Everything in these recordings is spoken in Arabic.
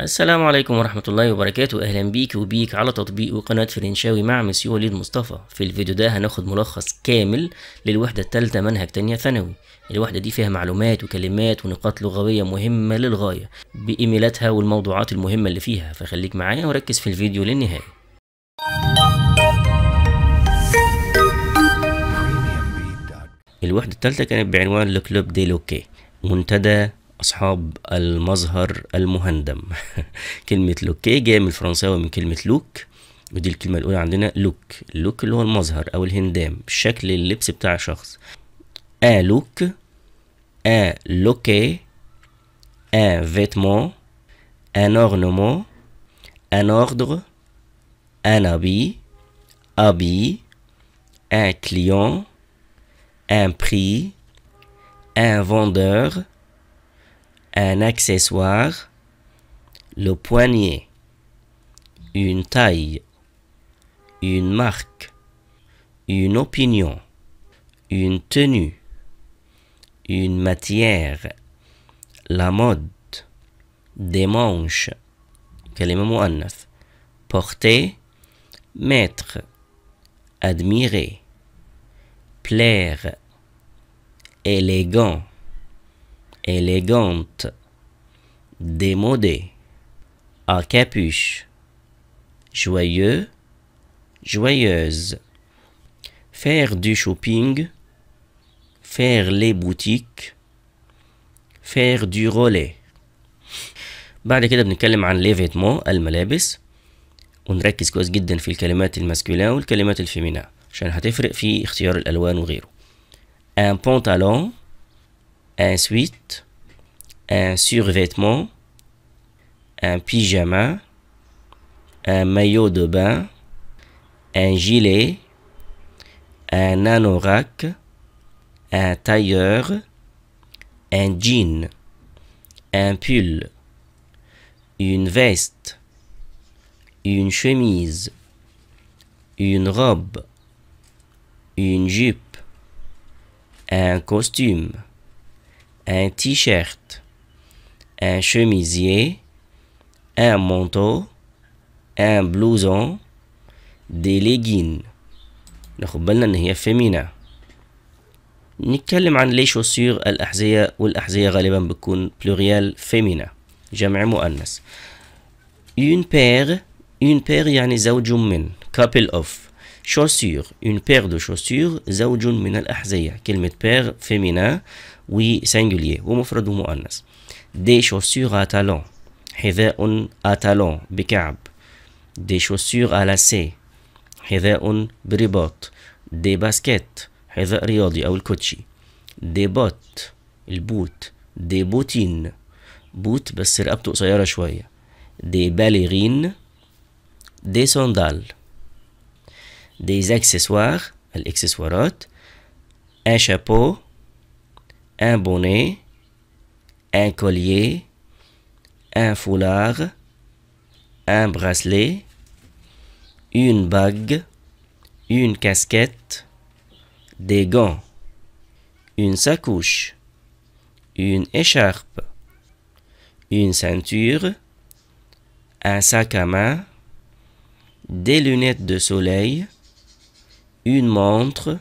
السلام عليكم ورحمة الله وبركاته أهلا بيك وبيك على تطبيق وقناة فرنشاوي مع مسيو وليد مصطفى في الفيديو ده هناخد ملخص كامل للوحدة التالتة منهج تانية ثانوي الوحدة دي فيها معلومات وكلمات ونقاط لغوية مهمة للغاية بإيميلاتها والموضوعات المهمة اللي فيها فخليك معايا وركز في الفيديو للنهاية الوحدة التالتة كانت بعنوان لو كلوب دي لوكي منتدى أصحاب المظهر المهندم كلمة لوكي جاية من الفرنساوي من كلمة لوك ودي الكلمة الأولى عندنا لوك لوك اللي هو المظهر أو الهندام شكل اللبس بتاع شخص أ لوك أ لوكي أ فيتمون أن أورنومون أن أوردر أن أبي أبي أن كليون أن بري أن فوندور un accessoire, le poignet, une taille, une marque, une opinion, une tenue, une matière, la mode, des manches, porter, mettre, admirer, plaire, élégant. élégante, démodée, à capuche, joyeux, joyeuse, faire du shopping, faire les boutiques, faire du relais. بعد كده بنتكلم عن لي فيتمون الملابس ونركز كويس جدا في الكلمات الماسكولين والكلمات الفيمينا عشان هتفرق في اختيار الالوان وغيره ان بونتالون Ensuite, un survêtement, un pyjama, un maillot de bain, un gilet, un anorak, un tailleur, un jean, un pull, une veste, une chemise, une robe, une jupe, un costume. un t-shirt, un chemisier, un manteau, un blouson, des leggings ناخد بالنا ان هي فيمينا نتكلم عن لي شوسير الاحذية والاحذية غالبا بتكون بلوريال فيمينا جمع مؤنث une paire une paire يعني زوج من couple of chaussures une paire de chaussures زوج من الاحذية كلمة pair فيمينا وسنجولير ومفرد ومؤنث دي شوسيغ اتالون حذاء اتالون بكعب دي شوسيغ على سي حذاء برباط دي باسكيت حذاء رياضي او الكوتشي دي بوت البوت دي بوتين بوت بس رقبته قصيرة شوية دي بالغين دي صندال دي اكسسوار الاكسسوارات ان شابو un bonnet, un collier, un foulard, un bracelet, une bague, une casquette, des gants, une sacoche, une écharpe, une ceinture, un sac à main, des lunettes de soleil, une montre,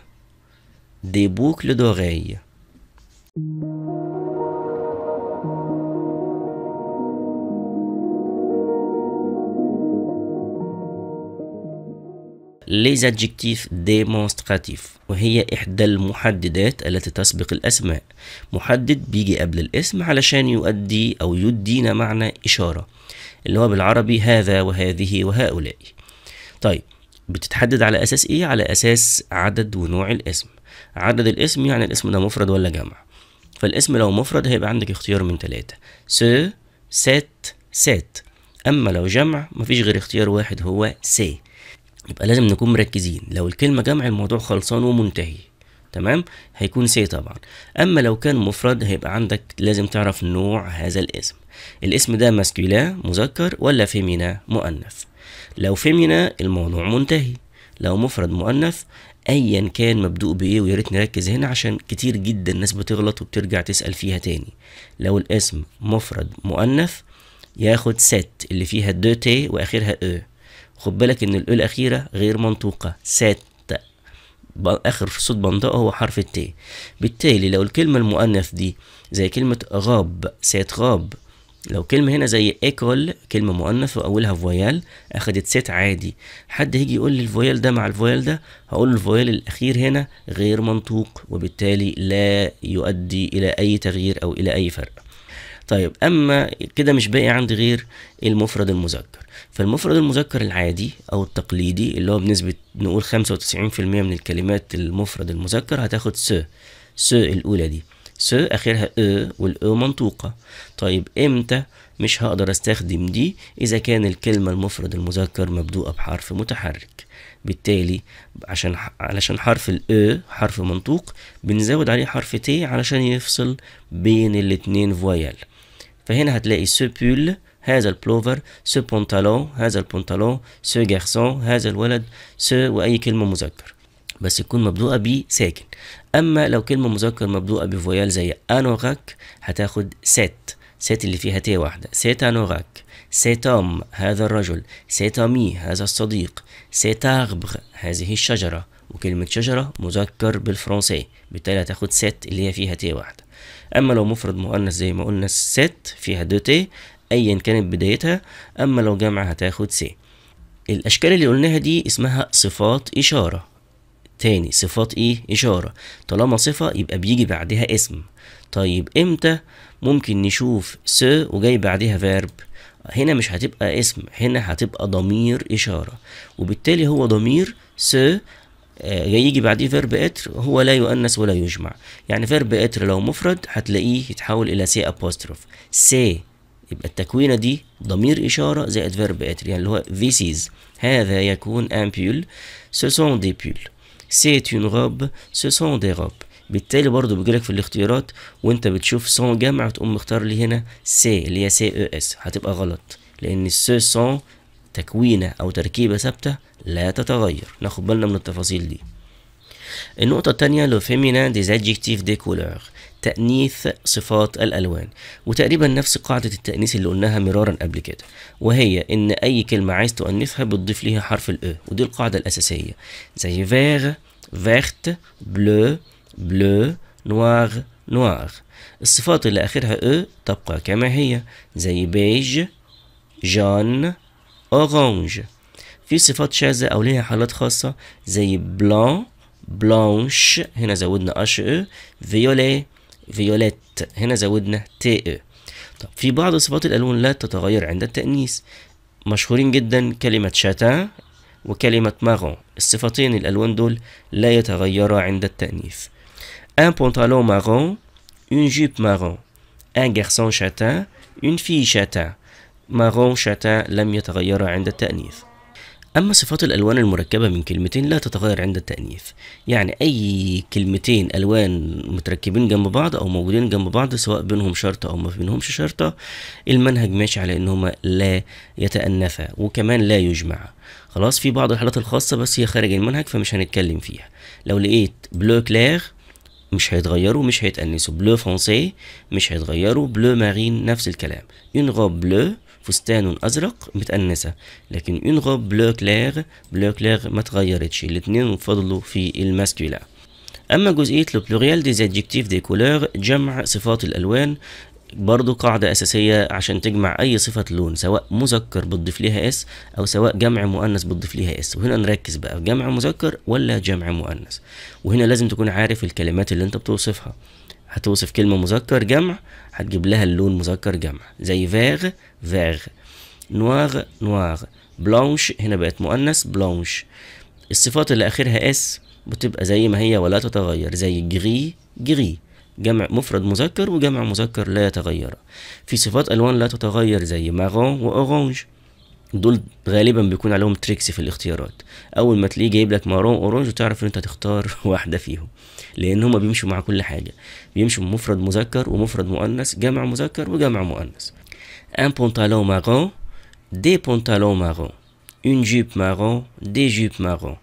des boucles d'oreilles. les adjectifs démonstratifs وهي إحدى المحددات التي تسبق الأسماء محدد بيجي قبل الاسم علشان يؤدي أو يدينا معنى إشارة اللي هو بالعربي هذا وهذه وهؤلاء طيب بتتحدد على أساس إيه؟ على أساس عدد ونوع الاسم عدد الاسم يعني الاسم ده مفرد ولا جمع فالاسم لو مفرد هيبقى عندك اختيار من ثلاثة س سات سات أما لو جمع مفيش غير اختيار واحد هو سي يبقى لازم نكون مركزين لو الكلمة جمع الموضوع خلصان ومنتهي تمام هيكون سي طبعا اما لو كان مفرد هيبقى عندك لازم تعرف نوع هذا الاسم الاسم ده ماسكولا مذكر ولا فيمينا مؤنث لو فيمينا الموضوع منتهي لو مفرد مؤنث ايا كان مبدوء بايه ويا ريت نركز هنا عشان كتير جدا الناس بتغلط وبترجع تسال فيها تاني لو الاسم مفرد مؤنث ياخد ست اللي فيها تي واخرها او خد بالك ان الاو الاخيره غير منطوقه ست اخر صوت بندقه هو حرف التي بالتالي لو الكلمه المؤنث دي زي كلمه غاب سات غاب لو كلمة هنا زي ايكول كلمة مؤنث وأولها فويال أخدت ست عادي حد هيجي يقول لي الفويال ده مع الفويال ده هقول له الفويال الأخير هنا غير منطوق وبالتالي لا يؤدي إلى أي تغيير أو إلى أي فرق طيب أما كده مش باقي عندي غير المفرد المذكر فالمفرد المذكر العادي أو التقليدي اللي هو بنسبة نقول 95% من الكلمات المفرد المذكر هتاخد س س الأولى دي س اخرها ا والاو منطوقه طيب امتى مش هقدر استخدم دي اذا كان الكلمه المفرد المذكر مبدوءه بحرف متحرك بالتالي عشان علشان حرف ال حرف منطوق بنزود عليه حرف ت علشان يفصل بين الاتنين فويال فهنا هتلاقي سبول هذا البلوفر سو بونتالون هذا البونتالون سو جارسون هذا الولد سو واي كلمه مذكر بس تكون مبدوءه ب ساكن اما لو كلمه مذكر مبدوءه بفويال زي انوغاك هتاخد سيت سيت اللي فيها تي واحده سيت انوغاك سيتام هذا الرجل سيتامي هذا الصديق سيتاربغ هذه الشجره وكلمة شجرة مذكر بالفرنسي بالتالي هتاخد سيت اللي هي فيها تي واحدة أما لو مفرد مؤنث زي ما قلنا سيت فيها دو تي أيا كانت بدايتها أما لو جمع هتاخد سي الأشكال اللي قلناها دي اسمها صفات إشارة تاني صفات ايه اشاره طالما صفه يبقى بيجي بعدها اسم طيب امتى ممكن نشوف س وجاي بعدها فيرب هنا مش هتبقى اسم هنا هتبقى ضمير اشاره وبالتالي هو ضمير س آه، يجي بعديه فيرب اتر هو لا يؤنث ولا يجمع يعني فيرب اتر لو مفرد هتلاقيه يتحول الى سي ابوستروف سي يبقى التكوينه دي ضمير اشاره زائد فيرب اتر يعني اللي هو فيسيز هذا يكون امبيول سو سون دي بيول سيتون غاب سون دي غاب بالتالي برضو لك في الاختيارات وانت بتشوف سون جمع تقوم مختار لي هنا سي اللي هي سي او اس هتبقى غلط لان السي سون تكوينه او تركيبه ثابته لا تتغير ناخد بالنا من التفاصيل دي النقطة التانية لو فيمينا دي ادجكتيف دي كولور تأنيث صفات الألوان وتقريبا نفس قاعدة التأنيث اللي قلناها مرارا قبل كده وهي إن أي كلمة عايز تؤنثها بتضيف ليها حرف الأ e، ودي القاعدة الأساسية زي فيغ verte bleu bleu noir noir الصفات اللي آخرها e تبقى كما هي زي بيج جون أورانج في صفات شاذة أو ليها حالات خاصة زي بلان بلانش هنا زودنا اش اي فيولي فيوليت هنا زودنا تي اي e. طب في بعض صفات الالوان لا تتغير عند التانيث مشهورين جدا كلمه شاتان وكلمة ماغون الصفتين الألوان دول لا يتغيرا عند التأنيث un pantalon marron une jupe marron un garçon châtain une fille châtain marron châtain لم يتغير عند التأنيث أما صفات الألوان المركبة من كلمتين لا تتغير عند التأنيث يعني أي كلمتين ألوان متركبين جنب بعض أو موجودين جنب بعض سواء بينهم شرطة أو ما بينهمش شرطة المنهج ماشي على إنهما لا يتأنثا وكمان لا يجمع خلاص في بعض الحالات الخاصة بس هي خارج المنهج فمش هنتكلم فيها لو لقيت بلو كلاغ مش هيتغيروا مش هيتأنسوا بلو فرنسي مش هيتغيروا بلو مارين نفس الكلام اون روب بلو فستان أزرق متأنسة لكن اون روب بلو كلاغ بلو كلاغ ما اتغيرتش الاتنين فضلوا في الماسكولا أما جزئية لو بلوريال دي زادجيكتيف دي كولور جمع صفات الألوان برضو قاعدة أساسية عشان تجمع أي صفة لون سواء مذكر بتضيف ليها اس أو سواء جمع مؤنث بتضيف ليها اس وهنا نركز بقى جمع مذكر ولا جمع مؤنث وهنا لازم تكون عارف الكلمات اللي أنت بتوصفها هتوصف كلمة مذكر جمع هتجيب لها اللون مذكر جمع زي فاغ فاغ نواغ نواغ بلانش هنا بقت مؤنث بلانش الصفات اللي آخرها اس بتبقى زي ما هي ولا تتغير زي جري جري جمع مفرد مذكر وجمع مذكر لا يتغير في صفات الوان لا تتغير زي ماغون واورانج دول غالبا بيكون عليهم تريكس في الاختيارات اول ما تلاقيه جايب لك مارون اورانج وتعرف ان انت هتختار واحده فيهم لان هما بيمشوا مع كل حاجه بيمشوا مفرد مذكر ومفرد مؤنث جمع مذكر وجمع مؤنث ان بونتالون ماغون دي بونتالون ماغون اون جيب ماغون دي جيب ماغون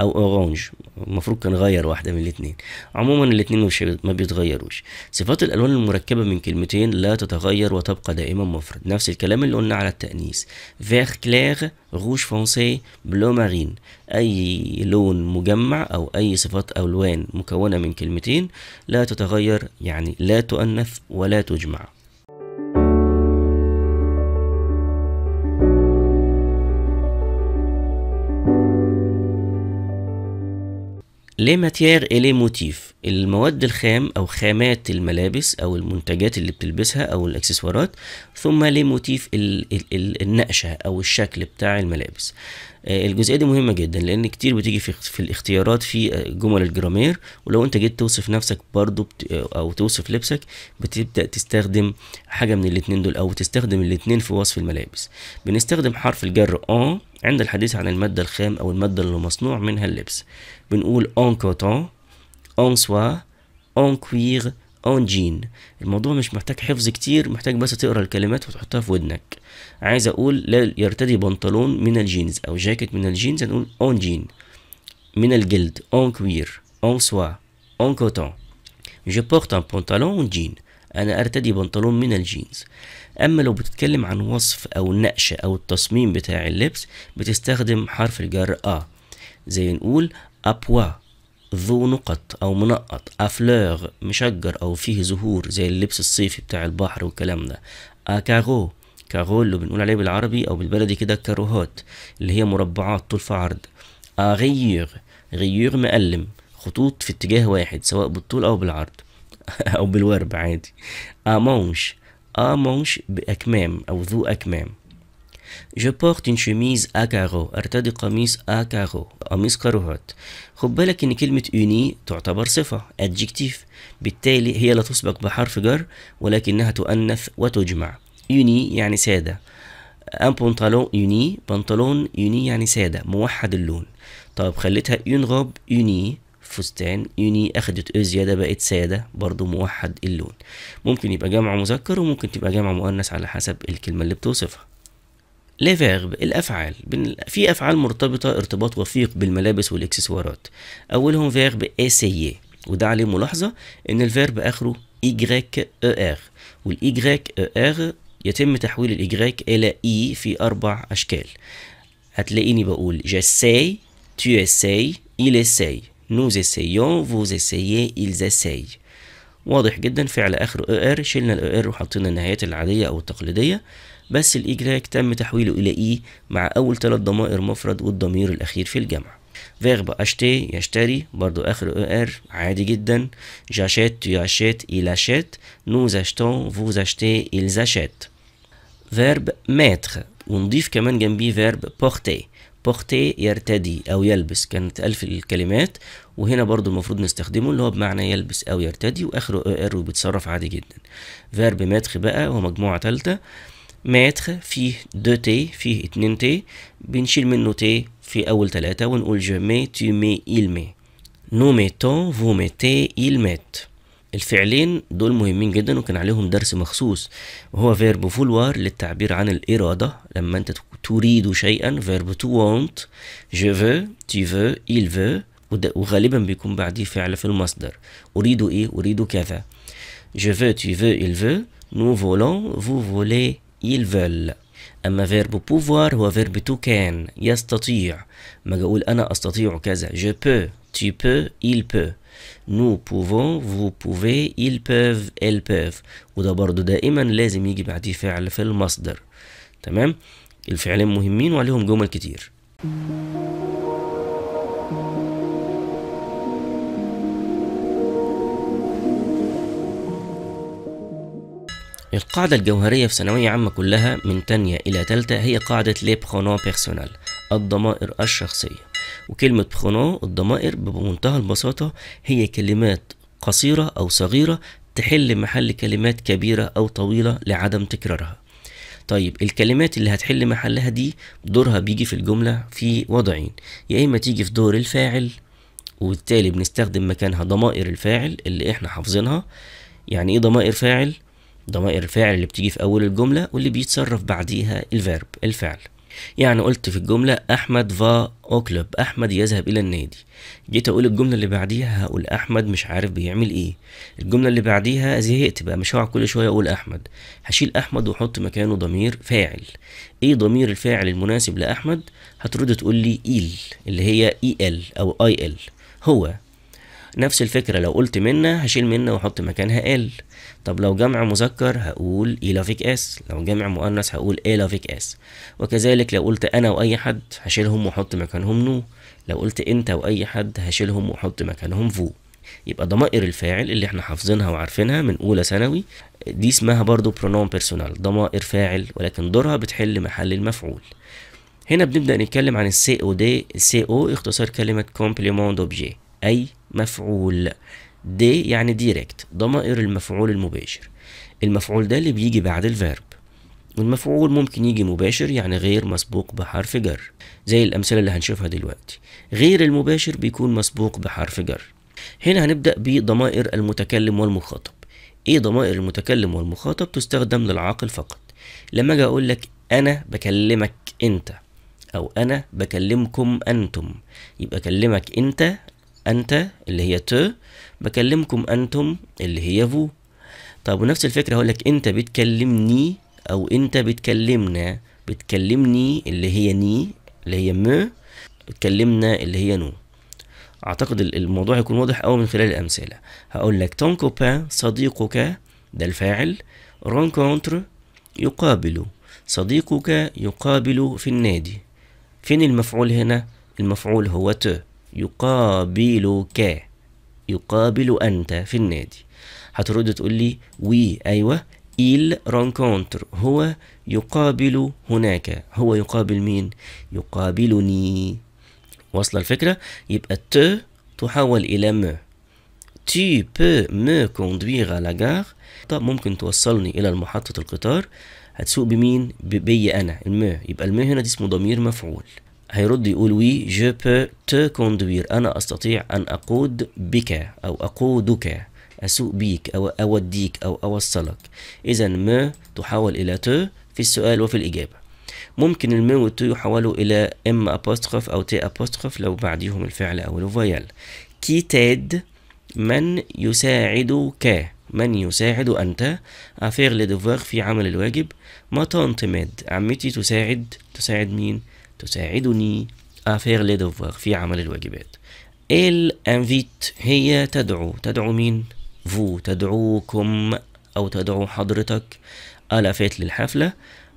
او اورانج المفروض كان غير واحده من الاثنين عموما الاثنين مش ما بيتغيروش صفات الالوان المركبه من كلمتين لا تتغير وتبقى دائما مفرد نفس الكلام اللي قلنا على التانيث فيغ كلير روج فونسي بلو مارين اي لون مجمع او اي صفات الوان مكونه من كلمتين لا تتغير يعني لا تؤنث ولا تجمع لي ماتيير اي لي موتيف المواد الخام او خامات الملابس او المنتجات اللي بتلبسها او الاكسسوارات ثم لي موتيف النقشه او الشكل بتاع الملابس آه، الجزئيه دي مهمه جدا لان كتير بتيجي في, في الاختيارات في آه، جمل الجرامير ولو انت جيت توصف نفسك برضو بت آه، او توصف لبسك بتبدا تستخدم حاجه من الاتنين دول او تستخدم الاتنين في وصف الملابس بنستخدم حرف الجر اون عند الحديث عن الماده الخام او الماده اللي مصنوع منها اللبس بنقول اون كوتون اون سوا اون كوير اون جين الموضوع مش محتاج حفظ كتير محتاج بس تقرا الكلمات وتحطها في ودنك عايز اقول لا يرتدي بنطلون من الجينز او جاكيت من الجينز هنقول اون جين من الجلد اون كوير اون سوا اون كوتون جو بورت ان بنطلون جين انا ارتدي بنطلون من الجينز اما لو بتتكلم عن وصف او النقش او التصميم بتاع اللبس بتستخدم حرف الجر ا زي نقول ابوا ذو نقط او منقط افلوغ مشجر او فيه زهور زي اللبس الصيفي بتاع البحر والكلام ده اكاغو آه، كاغو اللي بنقول عليه بالعربي او بالبلدي كده كاروهات اللي هي مربعات طول في عرض اغيغ آه، غيور مقلم خطوط في اتجاه واحد سواء بالطول او بالعرض او بالورب عادي امونش آه، امونش باكمام او ذو اكمام porte une chemise à carreaux. ارتدي قميص à carreaux. قميص كاروهات خد بالك ان كلمة uni تعتبر صفة adjective. بالتالي هي لا تسبق بحرف جر ولكنها تؤنث وتجمع uni يعني سادة ان pantalon uni. بنطلون uni يعني سادة موحد اللون طب خليتها robe uni. فستان يوني اخدت او زياده بقت ساده برضو موحد اللون ممكن يبقى جمع مذكر وممكن تبقى جمع مؤنث على حسب الكلمه اللي بتوصفها لي فيرب الافعال في افعال مرتبطه ارتباط وثيق بالملابس والاكسسوارات اولهم فيرب اسي وده عليه ملاحظه ان الفيرب اخره ايجريك اي ار والايجريك ار يتم تحويل الايجريك الى اي في اربع اشكال هتلاقيني بقول جاساي تو اساي il اساي nous essayons vous essayez ils essayent واضح جدا فعل اخر ار شلنا الار وحطينا النهايات العاديه او التقليديه بس الإجراك تم تحويله إلى إي e مع أول ثلاث ضمائر مفرد والضمير الأخير في الجمع فيغب أشتي يشتري برضو آخر أو آر عادي جدا جاشيت تياشات إل أشيت نو زاشتون فو زاشتي إل زاشيت فيرب ماتخ ونضيف كمان جنبيه فيرب بوختي بوختي يرتدي أو يلبس كانت ألف الكلمات وهنا برضو المفروض نستخدمه اللي هو بمعنى يلبس أو يرتدي وآخره أو آر وبيتصرف عادي جدا فيرب ماتخ بقى هو مجموعة تالتة متر فيه دو تي فيه اتنين تي بنشيل منه تي في أول تلاتة ونقول جو مي تو مي إل مي نو ميتون فو ميتي إل مات الفعلين دول مهمين جدا وكان عليهم درس مخصوص وهو فيرب فولوار للتعبير عن الإرادة لما أنت تريد شيئا فيرب تو وونت جو فو تي فو إل فو وغالبا بيكون بعديه فعل في المصدر أريد إيه أريد كذا جو فو تي فو إل فو نو فولون فو فولي ils veulent أما verbe pouvoir هو verbe تو كان يستطيع ما أقول أنا أستطيع كذا je peux tu peux il peut nous pouvons vous pouvez ils peuvent elles peuvent وده برضو دائما لازم يجي بعديه فعل في المصدر تمام الفعلين مهمين وعليهم جمل كتير القاعدة الجوهرية في ثانوية عامة كلها من تانية إلى تالتة هي قاعدة لي برونو بيرسونال الضمائر الشخصية وكلمة برونو الضمائر بمنتهى البساطة هي كلمات قصيرة أو صغيرة تحل محل كلمات كبيرة أو طويلة لعدم تكرارها طيب الكلمات اللي هتحل محلها دي دورها بيجي في الجملة في وضعين يا إما تيجي في دور الفاعل وبالتالي بنستخدم مكانها ضمائر الفاعل اللي إحنا حافظينها يعني إيه ضمائر فاعل ضمائر الفاعل اللي بتيجي في أول الجملة واللي بيتصرف بعديها الفيرب الفعل يعني قلت في الجملة أحمد فا أوكلب أحمد يذهب إلى النادي جيت أقول الجملة اللي بعديها هقول أحمد مش عارف بيعمل إيه الجملة اللي بعديها زهقت بقى مش هقعد كل شوية أقول أحمد هشيل أحمد وأحط مكانه ضمير فاعل إيه ضمير الفاعل المناسب لأحمد هترد تقول لي إيل اللي هي إي إل أو أي إل هو نفس الفكرة لو قلت منا هشيل منا واحط مكانها ال طب لو جمع مذكر هقول لافيك اس لو جمع مؤنث هقول لافيك اس وكذلك لو قلت أنا وأي حد هشيلهم واحط مكانهم نو لو قلت أنت وأي حد هشيلهم واحط مكانهم فو يبقى ضمائر الفاعل اللي احنا حافظينها وعارفينها من اولى ثانوي دي اسمها برضو برونوم بيرسونال ضمائر فاعل ولكن دورها بتحل محل المفعول هنا بنبدا نتكلم عن السي او دي السي او اختصار كلمه كومبليمون دوبجي اي مفعول دي يعني ديركت ضمائر المفعول المباشر المفعول ده اللي بيجي بعد الفيرب والمفعول ممكن يجي مباشر يعني غير مسبوق بحرف جر زي الأمثلة اللي هنشوفها دلوقتي غير المباشر بيكون مسبوق بحرف جر هنا هنبدأ بضمائر المتكلم والمخاطب ايه ضمائر المتكلم والمخاطب تستخدم للعاقل فقط لما اجي اقول لك انا بكلمك انت او انا بكلمكم انتم يبقى كلمك انت انت اللي هي ت بكلمكم انتم اللي هي فو طب ونفس الفكره هقول لك انت بتكلمني او انت بتكلمنا بتكلمني اللي هي ني اللي هي م بتكلمنا اللي هي نو اعتقد الموضوع هيكون واضح قوي من خلال الامثله هقول لك تون كوبان صديقك ده الفاعل رونكونتر يقابل صديقك يقابل في النادي فين المفعول هنا المفعول هو ت يقابلك يقابل أنت في النادي هترد تقول لي وي أيوة إيل رونكونتر هو يقابل هناك هو يقابل مين يقابلني واصلة الفكرة يبقى ت تحول إلى م tu peux me conduire à la gare طب ممكن توصلني الى محطة القطار هتسوق بمين بي انا الم يبقى الم هنا دي اسمه ضمير مفعول هيرد يقول وي جو بو تو كوندوير انا استطيع ان اقود بك او اقودك اسوق بيك او اوديك او اوصلك اذا ما تحول الى تو في السؤال وفي الاجابه ممكن المو والتو يحولوا الى ام ابوستروف او تي ابوستروف لو بعديهم الفعل او كي كيتاد من يساعدك من يساعد أنت أفير لدفوار في عمل الواجب ما تنتمد عمتي تساعد تساعد مين تساعدني افير لي دوفوار في عمل الواجبات ال انفيت هي تدعو تدعو مين فو تدعوكم او تدعو حضرتك الافت للحفله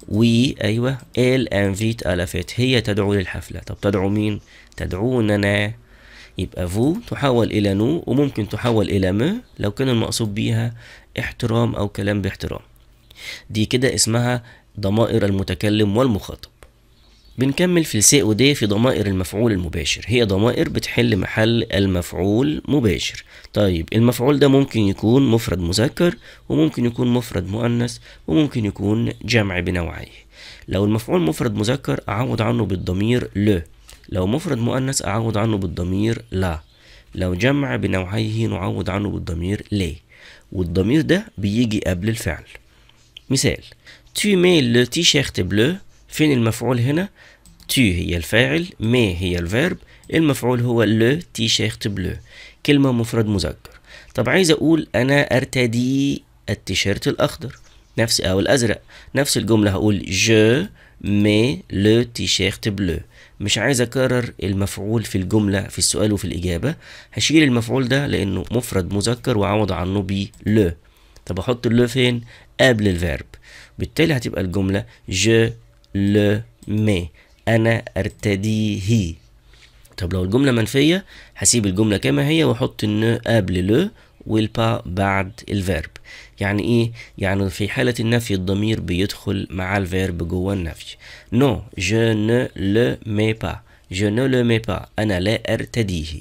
وي ايوه ال انفيت الافت هي تدعو للحفله طب تدعو مين تدعوننا يبقى فو تحول الى نو وممكن تحول الى م لو كان المقصود بيها احترام او كلام باحترام دي كده اسمها ضمائر المتكلم والمخاطب بنكمل في سي او دي في ضمائر المفعول المباشر هي ضمائر بتحل محل المفعول مباشر طيب المفعول ده ممكن يكون مفرد مذكر وممكن يكون مفرد مؤنث وممكن يكون جمع بنوعيه لو المفعول مفرد مذكر اعوض عنه بالضمير ل لو مفرد مؤنث اعوض عنه بالضمير لا لو جمع بنوعيه نعوض عنه بالضمير لي والضمير ده بيجي قبل الفعل مثال tu mets le t-shirt bleu فين المفعول هنا تي هي الفاعل مي هي الفيرب المفعول هو لو تي شيرت بلو كلمة مفرد مذكر طب عايز أقول أنا أرتدي التيشيرت الأخضر نفس أو الأزرق نفس الجملة هقول جو مي لو تي شيرت بلو مش عايز أكرر المفعول في الجملة في السؤال وفي الإجابة هشيل المفعول ده لأنه مفرد مذكر وعوض عنه ب لو طب أحط لو فين قبل الفيرب بالتالي هتبقى الجملة جو لو مي انا ارتديه طب لو الجملة منفية هسيب الجملة كما هي واحط ان قبل لو والبا بعد الفيرب يعني ايه يعني في حالة النفي الضمير بيدخل مع الفيرب جوه النفي نو جو نو لو مي با جو نو لو مي با انا لا ارتديه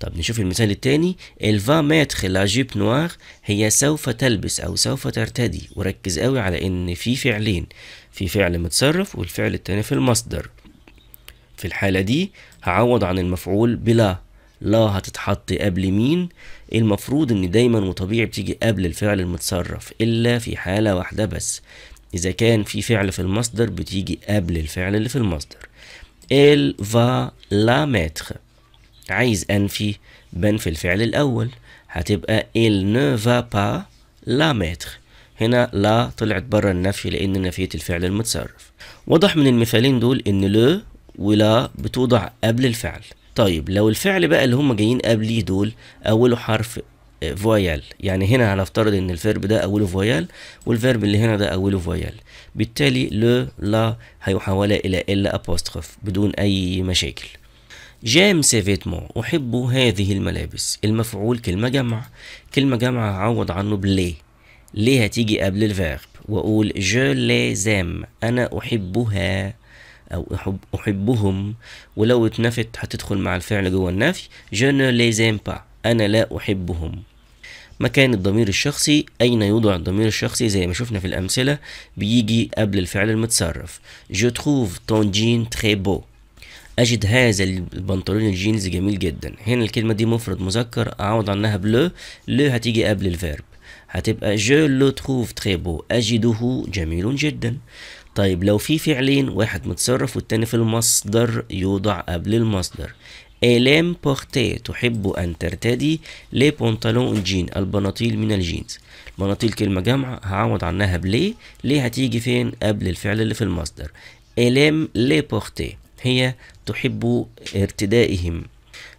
طب نشوف المثال التاني الفا ماتخ لا جيب نوار هي سوف تلبس او سوف ترتدي وركز قوي على ان في فعلين في فعل متصرف والفعل التاني في المصدر في الحالة دي هعوض عن المفعول بلا لا هتتحط قبل مين المفروض ان دايما وطبيعي بتيجي قبل الفعل المتصرف الا في حالة واحدة بس اذا كان في فعل في المصدر بتيجي قبل الفعل اللي في المصدر il va la mettre عايز انفي بنفي الفعل الاول هتبقى il ne va pas la mettre هنا لا طلعت بره النفي لأن نفيت الفعل المتصرف واضح من المثالين دول إن لو ولا بتوضع قبل الفعل طيب لو الفعل بقى اللي هم جايين قبليه دول أوله حرف فويال آه، يعني هنا هنفترض ان الفيرب ده اوله فويال والفيرب اللي هنا ده اوله فويال بالتالي لو لا هيحول الى ال ابوستروف بدون اي مشاكل جام سيفيتمون احب هذه الملابس المفعول كلمه جمع كلمه جمع هعوض عنه بلي ليه هتيجي قبل الفيرب واقول جو les aime انا احبها او أحب احبهم ولو اتنفت هتدخل مع الفعل جوه النفي جو ne les aime pas انا لا احبهم مكان الضمير الشخصي أين يوضع الضمير الشخصي زي ما شفنا في الأمثلة بيجي قبل الفعل المتصرف جو تروف ton jean très beau أجد هذا البنطلون الجينز جميل جدا هنا الكلمة دي مفرد مذكر أعوض عنها بلو لو هتيجي قبل الفيرب هتبقى جو لو تروف تري بو أجده جميل جدا طيب لو في فعلين واحد متصرف والتاني في المصدر يوضع قبل المصدر إلام بورتي تحب أن ترتدي لي بونطالون جين البناطيل من الجينز البناطيل كلمة جامعة هعوض عنها بلي ليه هتيجي فين قبل الفعل اللي في المصدر إلام لي بورتي هي تحب ارتدائهم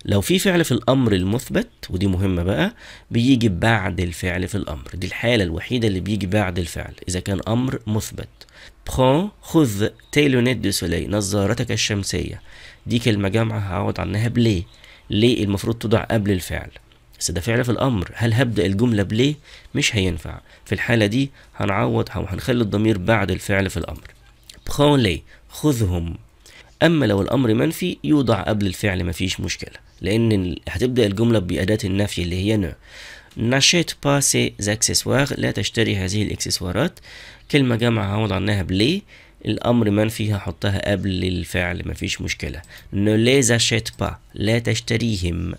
لو في فعل في الامر المثبت ودي مهمه بقى بيجي بعد الفعل في الامر دي الحاله الوحيده اللي بيجي بعد الفعل اذا كان امر مثبت بران خذ تيلونيت دو سولي نظارتك الشمسيه دي كلمه جامعه هعوض عنها بليه ليه المفروض تضع قبل الفعل بس ده فعل في الامر هل هبدا الجمله بليه مش هينفع في الحاله دي هنعوض او هنخلي الضمير بعد الفعل في الامر بران لي خذهم اما لو الامر منفي يوضع قبل الفعل مفيش مشكله لان هتبدا الجمله باداه النفي اللي هي نو نشيت با سي زاكسسوار لا تشتري هذه الاكسسوارات كلمه جامعه عنها بلي الامر منفي هحطها قبل الفعل مفيش مشكله نو لي زاشيت با لا تشتريهم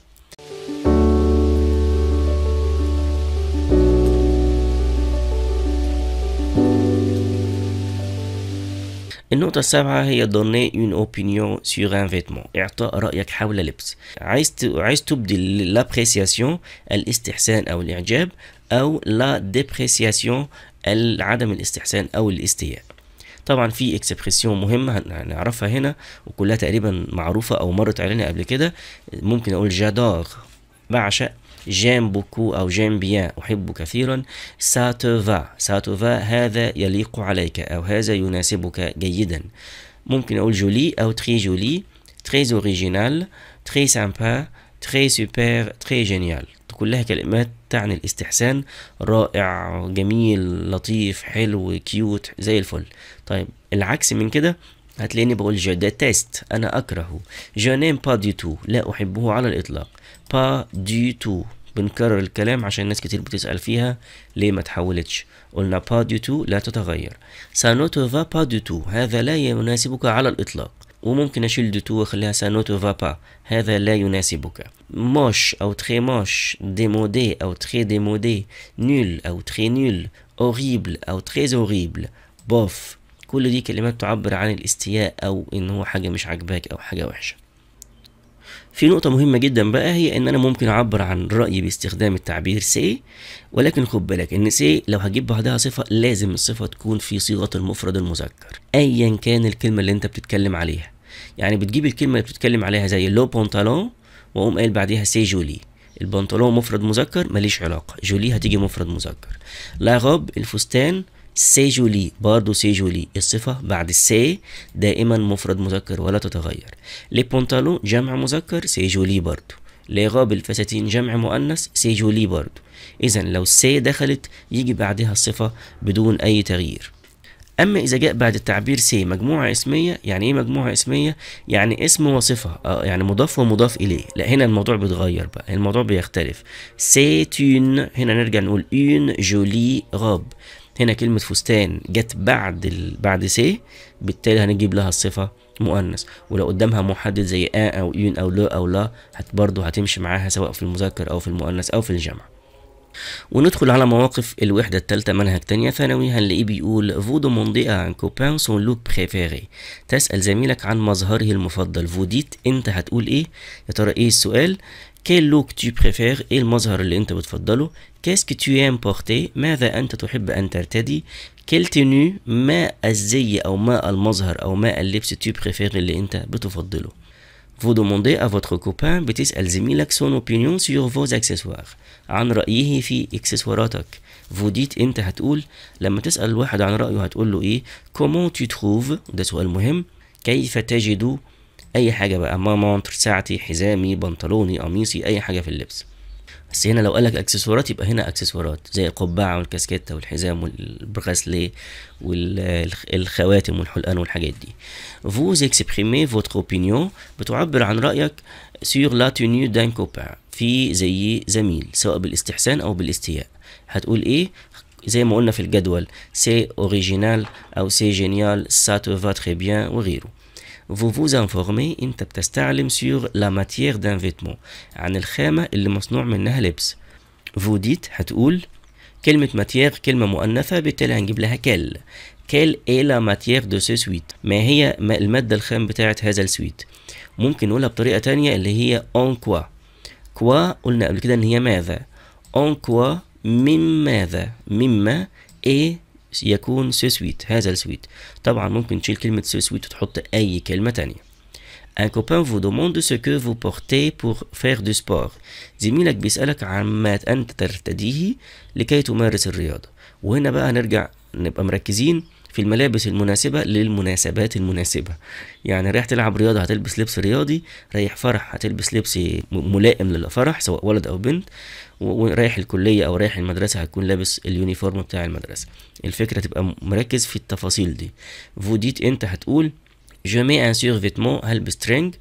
النقطة السابعة هي دوني اون اوبينيون سيغ ان فيتمون اعطاء رأيك حول لبس عايز عايز تبدي لابريسياسيون الاستحسان او الاعجاب او لا ديبريسياسيون عدم الاستحسان او الاستياء طبعا في اكسبريسيون مهمة هنعرفها هنا وكلها تقريبا معروفة او مرت علينا قبل كده ممكن اقول جادار بعشق جيم بوكو أو جيم بيان أحب كثيرا ساتوفا ساتوفا هذا يليق عليك أو هذا يناسبك جيدا ممكن أقول جولي أو تري جولي تري أوريجينال تري سامبا تري سوبر تري جينيال كلها كلمات تعني الاستحسان رائع جميل لطيف حلو كيوت زي الفل طيب العكس من كده هتلاقيني بقول جو ديتست انا اكرهه جو نيم با دي تو لا احبه على الاطلاق با دي تو بنكرر الكلام عشان ناس كتير بتسأل فيها ليه ما تحولتش قلنا با دي تو لا تتغير سانوتو فا با دي تو هذا لا يناسبك على الإطلاق وممكن أشيل دي تو وأخليها سانوتو فا با هذا لا يناسبك موش أو تخي موش ديمودي أو تخي ديمودي نول أو تخي نول أوريبل أو تخي أوريبل بوف كل دي كلمات تعبر عن الاستياء أو إن هو حاجة مش عاجباك أو حاجة وحشة في نقطة مهمة جدا بقى هي ان انا ممكن اعبر عن رأيي باستخدام التعبير سي ولكن خد بالك ان سي لو هجيب بعدها صفة لازم الصفة تكون في صيغة المفرد المذكر ايا كان الكلمة اللي انت بتتكلم عليها يعني بتجيب الكلمة اللي بتتكلم عليها زي لو بونتالون واقوم قايل بعديها سي جولي البنطلون مفرد مذكر ماليش علاقة جولي هتيجي مفرد مذكر لا غاب الفستان سيجولي برضو سيجولي الصفة بعد السي دائما مفرد مذكر ولا تتغير لي بونتالون جمع مذكر سيجولي برضو لغاب الفساتين جمع مؤنث سيجولي برضو إذا لو السي دخلت يجي بعدها الصفة بدون أي تغيير أما إذا جاء بعد التعبير سي مجموعة اسمية يعني إيه مجموعة اسمية؟ يعني اسم وصفة آه يعني مضاف ومضاف إليه لا هنا الموضوع بيتغير بقى الموضوع بيختلف سي تون هنا نرجع نقول اون جولي غاب هنا كلمة فستان جت بعد ال... بعد سي بالتالي هنجيب لها الصفة مؤنث ولو قدامها محدد زي آ أو يون أو لو أو لا هت برضه هتمشي معاها سواء في المذكر أو في المؤنث أو في الجمع وندخل على مواقف الوحدة التالتة منهج تانية ثانوي هنلاقيه بيقول فو مونديا ان كوبان سون لو بريفيري تسأل زميلك عن مظهره المفضل فوديت انت هتقول ايه يا ترى ايه السؤال كيل لوك تو بريفير ايه المظهر اللي انت بتفضله Qu'est-ce que tu aimes porter ماذا أنت تحب أن ترتدي كيل تنو ما الزي أو ما المظهر أو ما اللبس tu préfères اللي أنت بتفضله Vous demandez à votre copain بتسأل زميلك son opinion sur vos accessoires عن رأيه في إكسسواراتك Vous dites أنت هتقول لما تسأل الواحد عن رأيه هتقول له إيه Comment tu trouves ده سؤال مهم كيف تجد أي حاجة بقى ما مونتر ساعتي حزامي بنطلوني قميصي أي حاجة في اللبس بس هنا لو قالك اكسسوارات يبقى هنا اكسسوارات زي القبعه والكاسكيته والحزام والبرغاسليه والخواتم والحلقان والحاجات دي فوز اكسبريمي فوتر اوبينيون بتعبر عن رايك sur لا تونيو دان copain في زي زميل سواء بالاستحسان او بالاستياء هتقول ايه زي ما قلنا في الجدول سي اوريجينال او سي جينيال سا تو فا تري بيان وغيره vous vous informez انت بتستعلم sur la matière d'un vêtement عن الخامة اللي مصنوع منها لبس vous dites هتقول كلمة matière كلمة مؤنثة بالتالي هنجيب لها كل كل ايه لا matière دو ce سويت ما هي المادة الخام بتاعة هذا السويت ممكن نقولها بطريقة تانية اللي هي en كوا كوا قلنا قبل كده ان هي ماذا اون كوا من ماذا مما ايه يكون سو سويت هذا السويت طبعا ممكن تشيل كلمة سو سويت وتحط أي كلمة تانية Un copain vous demande ce que vous portez pour faire du sport. زميلك بيسألك عما أنت ترتديه لكي تمارس الرياضة. وهنا بقى هنرجع نبقى مركزين في الملابس المناسبة للمناسبات المناسبة يعني رايح تلعب رياضة هتلبس لبس رياضي رايح فرح هتلبس لبس ملائم للفرح سواء ولد أو بنت ورايح الكليه او رايح المدرسه هتكون لابس اليونيفورم بتاع المدرسه الفكره تبقى مركز في التفاصيل دي فوديت انت هتقول جو مي ان سيغ فيتمون هلبس ترينج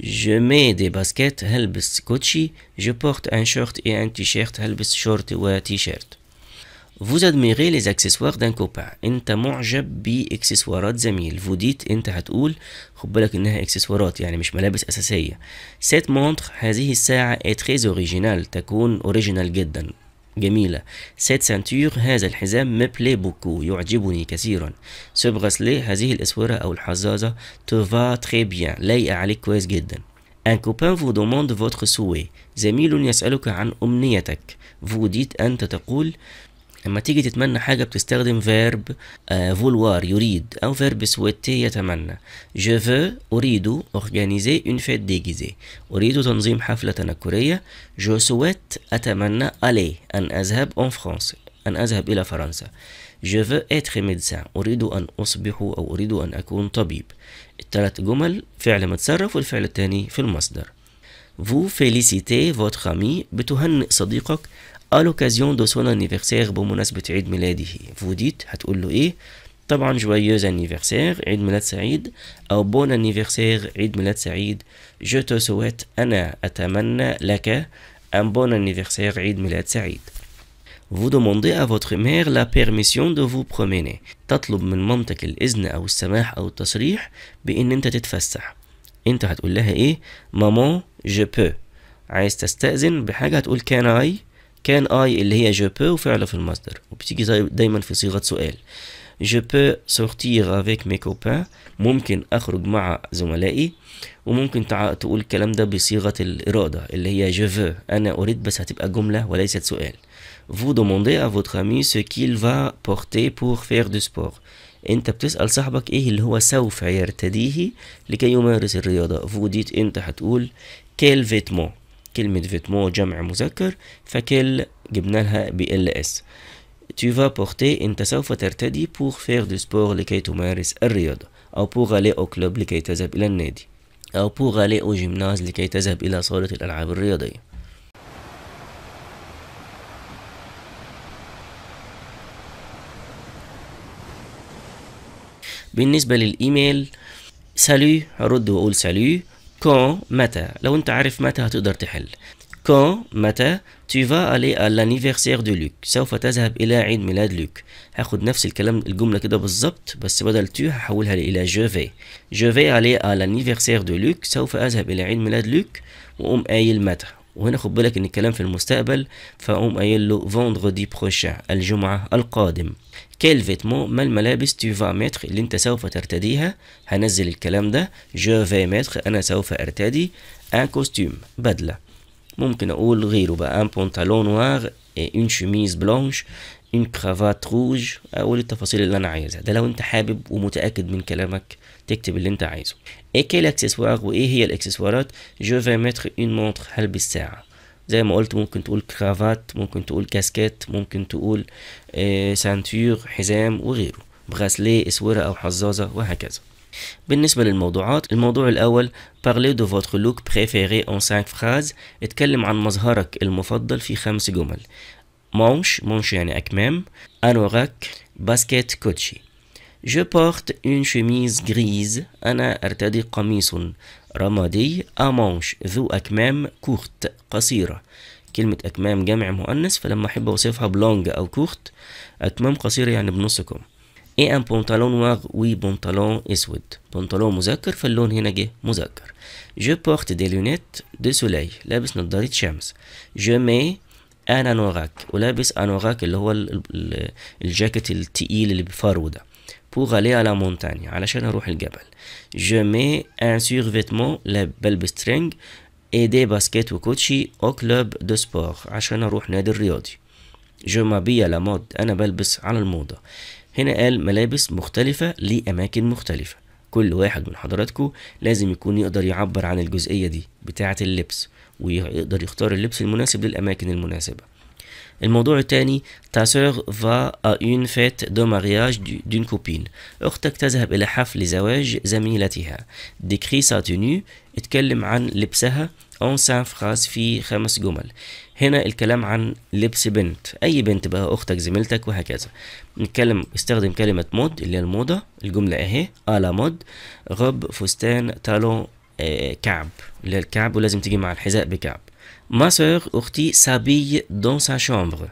جو مي دي باسكيت هلبس كوتشي جو بورت ان شورت اي ان تيشيرت هلبس شورت وتيشيرت vous admirez les accessoires d'un copain انت معجب باكسسوارات زميل vous dites انت هتقول خد بالك انها اكسسوارات يعني مش ملابس اساسيه cette montre هذه الساعه est très original تكون اوريجينال جدا جميلة cette ceinture هذا الحزام me plaît beaucoup يعجبني كثيرا ce bracelet هذه الاسورة او الحزازة te va très bien لايقة عليك كويس جدا Un copain vous demande votre souhait. زميل يسألك عن أمنيتك. Vous dites أنت تقول لما تيجي تتمنى حاجة بتستخدم فيرب فولوار آه، يريد أو فيرب سويتي يتمنى جو فو أريد أورجانيزي اون فيت ديجيزي أريد تنظيم حفلة تنكرية جو سويت أتمنى ألي أن أذهب أون فرانس أن أذهب إلى فرنسا Je veux être médecin أريد أن أصبح أو أريد أن أكون طبيب الثلاث جمل فعل متصرف والفعل الثاني في المصدر Vous félicitez votre ami بتهنئ صديقك à l'occasion de son anniversaire بمناسبة عيد ميلاده vous dites هتقول له ايه طبعا joyeux anniversaire عيد ميلاد سعيد أو bon anniversaire عيد ميلاد سعيد je te souhaite أنا أتمنى لك un bon anniversaire عيد ميلاد سعيد vous demandez à votre mère la permission de vous promener تطلب من مامتك الإذن أو السماح أو التصريح بإن أنت تتفسح أنت هتقول لها إيه maman je peux عايز تستأذن بحاجة هتقول can I كان اي اللي هي جو بو وفعله في المصدر وبتيجي دايما في صيغه سؤال جو بو سورتير افيك مي كوبان ممكن اخرج مع زملائي وممكن تقول الكلام ده بصيغه الاراده اللي هي جو فو انا اريد بس هتبقى جمله وليست سؤال فو دوموندي ا فوتر امي سو كيل فا بورتي بور فير دو سبور انت بتسأل صاحبك ايه اللي هو سوف يرتديه لكي يمارس الرياضة ديت انت هتقول كيل فيتمون كلمة فيتمو جمع مذكر فكل جبنا لها ب ال اس tu vas porter انت سوف ترتدي pour faire du sport لكي تمارس الرياضة أو pour aller au club لكي تذهب إلى النادي أو pour aller au gymnase لكي تذهب إلى صالة الألعاب الرياضية بالنسبة للإيميل سالو هرد وأقول سالو كون متى لو انت عارف متى هتقدر تحل كون متى tu vas aller à l'anniversaire de Luc سوف تذهب إلى عيد ميلاد لوك هاخد نفس الكلام الجملة كده بالظبط بس بدل tu هحولها إلى je vais je vais aller à l'anniversaire de Luc سوف أذهب إلى عيد ميلاد لوك وأقوم قايل متى وهنا خد بالك إن الكلام في المستقبل فأقوم قايل له vendredi prochain الجمعة القادم كيل فيتمون ما الملابس تو فا ميتر اللي انت سوف ترتديها هنزل الكلام ده جو في متر انا سوف ارتدي ان كوستيم بدله ممكن اقول غيره بقى ان بونتالون نوار اون شوميز بلونش اون كرافات روج اقول التفاصيل اللي انا عايزها ده لو انت حابب ومتاكد من كلامك تكتب اللي انت عايزه ايه كيل اكسسوار وايه هي الاكسسوارات جو في متر اون مونتر هلبس ساعه زي ما قلت ممكن تقول كرافات ممكن تقول كاسكيت ممكن تقول آه، سانتور حزام وغيره بغسلي اسوره او حزازه وهكذا بالنسبة للموضوعات الموضوع الأول parlez de votre look préféré en 5 phrases اتكلم عن مظهرك المفضل في خمس جمل مونش مونش يعني أكمام انوراك باسكيت كوتشي Je porte une chemise grise أنا أرتدي قميص رمادي أمانش ذو أكمام كوخت قصيرة كلمة أكمام جمع مؤنث فلما أحب أوصفها بلونج أو كوخت أكمام قصيرة يعني بنصكم اي ان بونتالون واغ وي بونتالون اسود بونتالون مذكر فاللون هنا جه مذكر جو بورت دي لونيت دي سولاي لابس نظارة شمس جو مي انا نوغاك ولابس انوغاك اللي هو الجاكيت التقيل اللي بفرو ده pour aller à la montagne علشان اروح الجبل je mets un survêtement بلبس string et des baskets وكوتشي au club de sport عشان اروح نادي الرياضي je m'habille à la mode انا بلبس على الموضة هنا قال ملابس مختلفة لأماكن مختلفة كل واحد من حضراتكم لازم يكون يقدر يعبر عن الجزئية دي بتاعة اللبس ويقدر يختار اللبس المناسب للأماكن المناسبة الموضوع الثاني تا فا اون فيت دو مارياج دون كوبين اختك تذهب الى حفل زواج زميلتها ديكري سا توني اتكلم عن لبسها اون سان فراز في خمس جمل هنا الكلام عن لبس بنت اي بنت بقى اختك زميلتك وهكذا نتكلم استخدم كلمة مود اللي هي الموضة الجملة اهي ا لا مود غب فستان تالون كعب اللي هي الكعب ولازم تيجي مع الحذاء بكعب ما سوغ أختي سابي دون سا chambre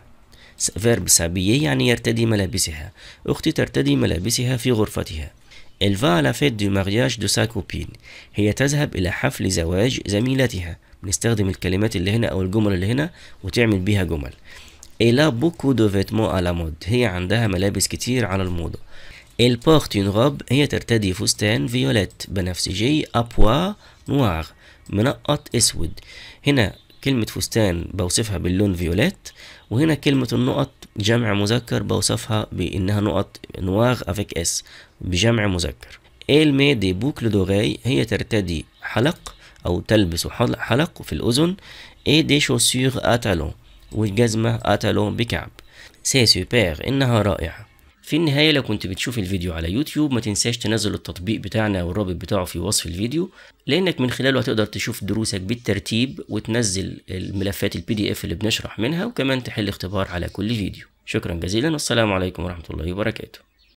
فيرب سابي يعني يرتدي ملابسها أختي ترتدي ملابسها في غرفتها Elle va à la fête du mariage de sa copine هي تذهب إلى حفل زواج زميلتها بنستخدم الكلمات اللي هنا أو الجمل اللي هنا وتعمل بيها جمل Elle a beaucoup de vêtements à la mode هي عندها ملابس كتير على الموضة Elle porte une robe هي ترتدي فستان فيوليت بنفسجي أبوا نوار منقط أسود هنا كلمة فستان بوصفها باللون فيوليت وهنا كلمة النقط جمع مذكر بوصفها بإنها نقط نواغ أفيك إس بجمع مذكر إيل مي دي بوكل دوغاي هي ترتدي حلق أو تلبس حلق في الأذن إي دي شوسيغ أتالون والجزمة أتالون بكعب سي سوبر إنها رائعة في النهاية لو كنت بتشوف الفيديو على يوتيوب ما تنساش تنزل التطبيق بتاعنا والرابط بتاعه في وصف الفيديو لأنك من خلاله هتقدر تشوف دروسك بالترتيب وتنزل الملفات البي دي اف اللي بنشرح منها وكمان تحل اختبار على كل فيديو شكرا جزيلا والسلام عليكم ورحمة الله وبركاته